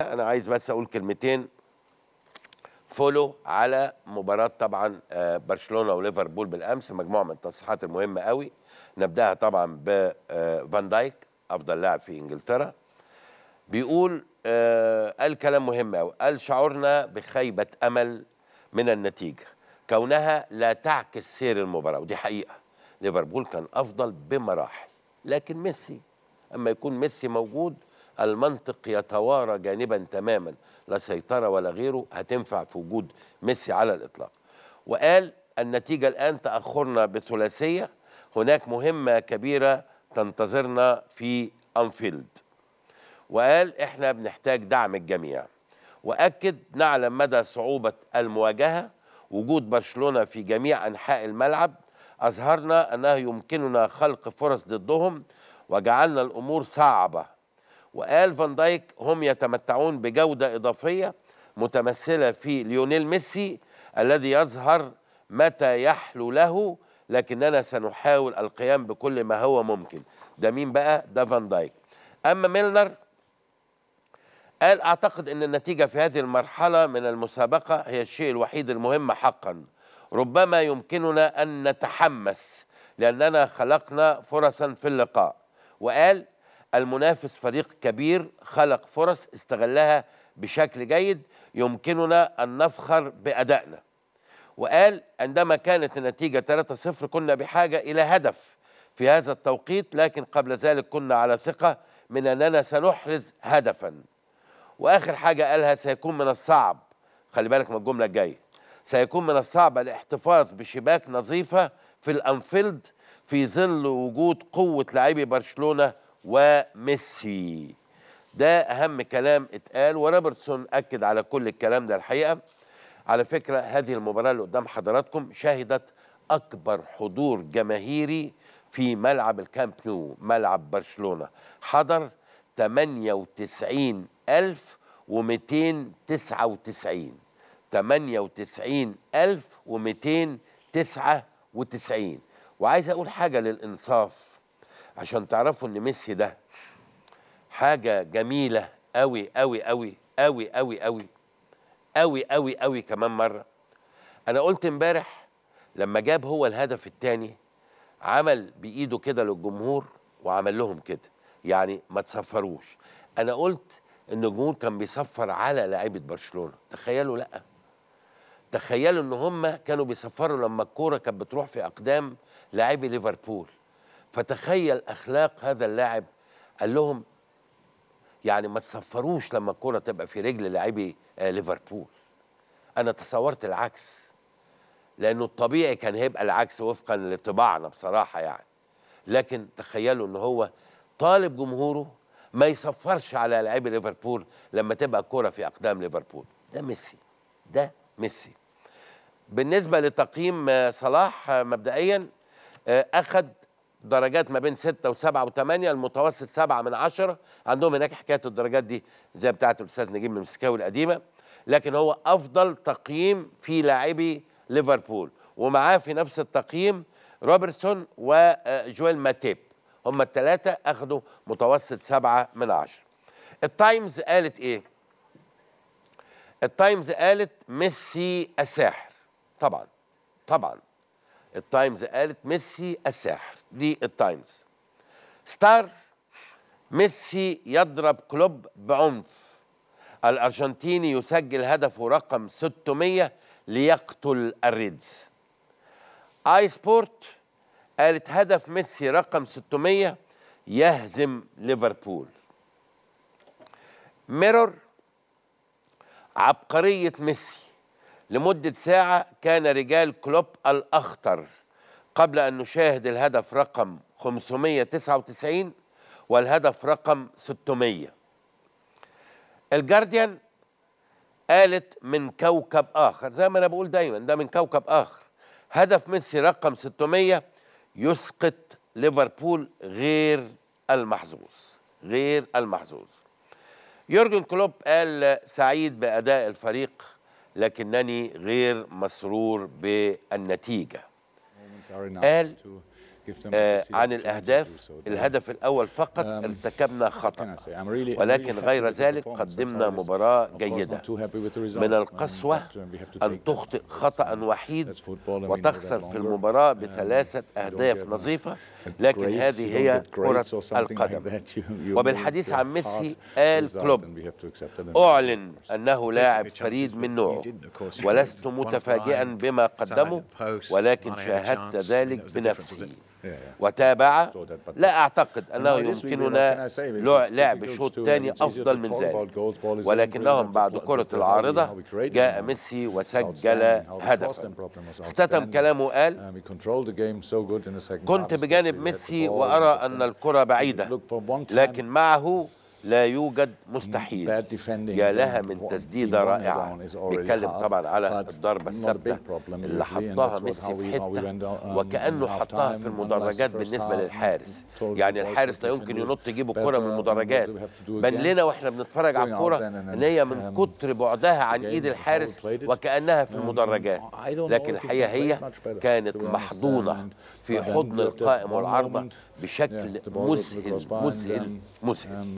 انا عايز بس اقول كلمتين فولو على مباراه طبعا آه، برشلونه وليفربول بالامس مجموعه من التصريحات المهمه قوي نبداها طبعا بفان آه، دايك افضل لاعب في انجلترا بيقول آه، قال كلام مهم قوي قال شعورنا بخيبه امل من النتيجه كونها لا تعكس سير المباراه ودي حقيقه ليفربول كان افضل بمراحل لكن ميسي اما يكون ميسي موجود المنطق يتوارى جانبا تماما لا سيطرة ولا غيره هتنفع في وجود ميسي على الإطلاق وقال النتيجة الآن تأخرنا بثلاثية هناك مهمة كبيرة تنتظرنا في أنفيلد وقال إحنا بنحتاج دعم الجميع وأكد نعلم مدى صعوبة المواجهة وجود برشلونة في جميع أنحاء الملعب أظهرنا أنه يمكننا خلق فرص ضدهم وجعلنا الأمور صعبة وقال فان دايك هم يتمتعون بجودة إضافية متمثلة في ليونيل ميسي الذي يظهر متى يحلو له لكننا سنحاول القيام بكل ما هو ممكن ده مين بقى ده فان دايك أما ميلنر قال أعتقد أن النتيجة في هذه المرحلة من المسابقة هي الشيء الوحيد المهم حقا ربما يمكننا أن نتحمس لأننا خلقنا فرصا في اللقاء وقال المنافس فريق كبير خلق فرص استغلها بشكل جيد يمكننا أن نفخر بأدائنا وقال عندما كانت النتيجة 3-0 كنا بحاجة إلى هدف في هذا التوقيت لكن قبل ذلك كنا على ثقة من أننا سنحرز هدفا وآخر حاجة قالها سيكون من الصعب خلي بالك من الجملة الجاية سيكون من الصعب الاحتفاظ بشباك نظيفة في الأنفيلد في ظل وجود قوة لاعبي برشلونة وميسي ده اهم كلام اتقال وروبرتسون اكد على كل الكلام ده الحقيقه على فكره هذه المباراه اللي قدام حضراتكم شهدت اكبر حضور جماهيري في ملعب الكامب نو ملعب برشلونه حضر 98299 98299 وعايز اقول حاجه للانصاف عشان تعرفوا ان ميسي ده حاجه جميله قوي قوي قوي قوي قوي قوي قوي قوي قوي كمان مره انا قلت امبارح لما جاب هو الهدف الثاني عمل بايده كده للجمهور وعمل لهم كده يعني ما تصفروش انا قلت ان الجمهور كان بيصفر على لعيبه برشلونه تخيلوا لا تخيلوا ان هم كانوا بيصفروا لما الكوره كانت بتروح في اقدام لاعبي ليفربول فتخيل اخلاق هذا اللاعب قال لهم يعني ما تصفروش لما الكره تبقى في رجل لاعبي آه، ليفربول انا تصورت العكس لانه الطبيعي كان هيبقى العكس وفقا لطباعنا بصراحه يعني لكن تخيلوا ان هو طالب جمهوره ما يصفرش على لاعبي ليفربول لما تبقى الكره في اقدام ليفربول ده ميسي ده ميسي بالنسبه لتقييم آه، صلاح آه، مبدئيا اخذ درجات ما بين 6 و7 و8 المتوسط 7 من 10 عندهم هناك حكايه الدرجات دي زي بتاعه الاستاذ نجيب المسكاوي القديمه لكن هو افضل تقييم في لاعبي ليفربول ومعاه في نفس التقييم روبرتسون وجويل آه، ماتيب هم الثلاثه اخذوا متوسط 7 من 10 التايمز قالت ايه التايمز قالت ميسي الساحر طبعا طبعا التايمز قالت ميسي الساحر دي التايمز ستار ميسي يضرب كلوب بعنف الارجنتيني يسجل هدفه رقم 600 ليقتل الريدز اي سبورت قالت هدف ميسي رقم 600 يهزم ليفربول ميرور عبقرية ميسي لمدة ساعة كان رجال كلوب الأخطر قبل أن نشاهد الهدف رقم 599 والهدف رقم 600 الجارديان قالت من كوكب آخر زي ما أنا بقول دايما ده من كوكب آخر هدف ميسي رقم 600 يسقط ليفربول غير المحظوظ غير المحظوظ يورجن كلوب قال سعيد بأداء الفريق لكنني غير مسرور بالنتيجه قال آه، عن الأهداف الهدف الأول فقط um, ارتكبنا خطأ ولكن غير ذلك قدمنا مباراة جيدة من um, القسوة um, أن تخطئ خطأ وحيد وتخسر في المباراة بثلاثة أهداف نظيفة لكن هذه هي كرة القدم وبالحديث عن ميسي قال كلوب أعلن أنه لاعب فريد من نوعه ولست متفاجئا بما قدمه ولكن شاهدت ذلك بنفسي وتابع لا أعتقد أنه يمكننا لعب شوط ثاني أفضل من ذلك ولكنهم بعد كرة العارضة جاء ميسي وسجل هدف اختتم كلامه قال كنت بجانب لاعب ميسي وارى ان الكره بعيده لكن معه لا يوجد مستحيل يا لها من تسديدة رائعة بيتكلم طبعا على الضربة الثابتة اللي حطها ميسي في حتة um, وكأنه حطها في المدرجات بالنسبة للحارس يعني الحارس لا يمكن ينط يجيب الكرة من المدرجات بان لنا واحنا بنتفرج على الكرة ان هي من um, كتر بعدها عن ايد الحارس وكأنها في um, المدرجات لكن الحقيقة هي كانت محضونة في حضن القائم والعرضة بشكل مسهل مسهل مسهل